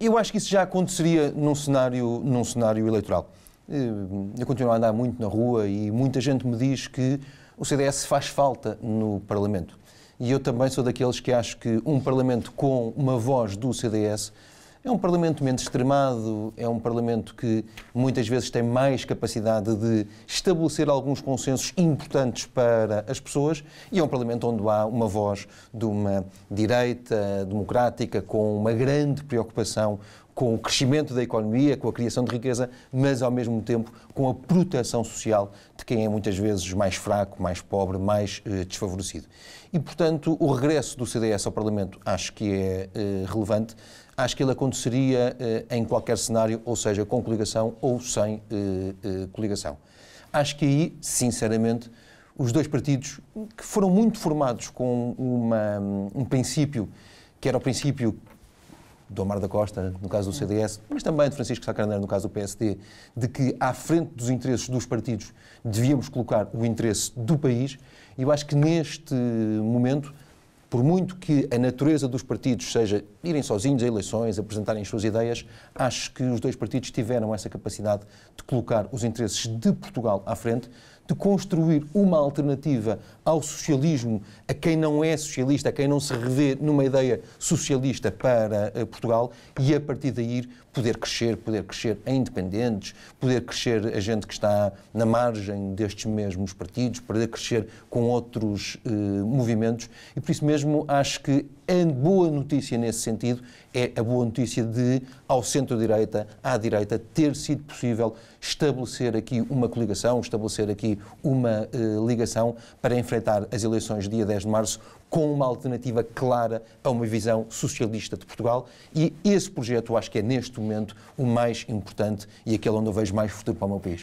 Eu acho que isso já aconteceria num cenário, num cenário eleitoral. Eh, eu continuo a andar muito na rua e muita gente me diz que o CDS faz falta no Parlamento. E eu também sou daqueles que acho que um Parlamento com uma voz do CDS é um Parlamento menos extremado, é um Parlamento que muitas vezes tem mais capacidade de estabelecer alguns consensos importantes para as pessoas e é um Parlamento onde há uma voz de uma direita democrática com uma grande preocupação com o crescimento da economia, com a criação de riqueza, mas ao mesmo tempo com a proteção social de quem é muitas vezes mais fraco, mais pobre, mais eh, desfavorecido. E, portanto, o regresso do CDS ao Parlamento acho que é eh, relevante. Acho que ele aconteceria eh, em qualquer cenário, ou seja, com coligação ou sem eh, eh, coligação. Acho que aí, sinceramente, os dois partidos que foram muito formados com uma, um princípio que era o princípio do Amar da Costa, no caso do CDS, mas também de Francisco Sá Carneiro, no caso do PSD, de que à frente dos interesses dos partidos devíamos colocar o interesse do país. E eu acho que neste momento, por muito que a natureza dos partidos seja irem sozinhos a eleições, apresentarem as suas ideias, acho que os dois partidos tiveram essa capacidade de colocar os interesses de Portugal à frente, de construir uma alternativa ao socialismo, a quem não é socialista, a quem não se revê numa ideia socialista para uh, Portugal e a partir daí poder crescer, poder crescer em independentes, poder crescer a gente que está na margem destes mesmos partidos, poder crescer com outros uh, movimentos e por isso mesmo acho que a boa notícia nesse sentido é a boa notícia de, ao centro-direita, à direita, ter sido possível estabelecer aqui uma coligação, estabelecer aqui uma eh, ligação para enfrentar as eleições dia 10 de março com uma alternativa clara a uma visão socialista de Portugal e esse projeto eu acho que é neste momento o mais importante e aquele onde eu vejo mais futuro para o meu país.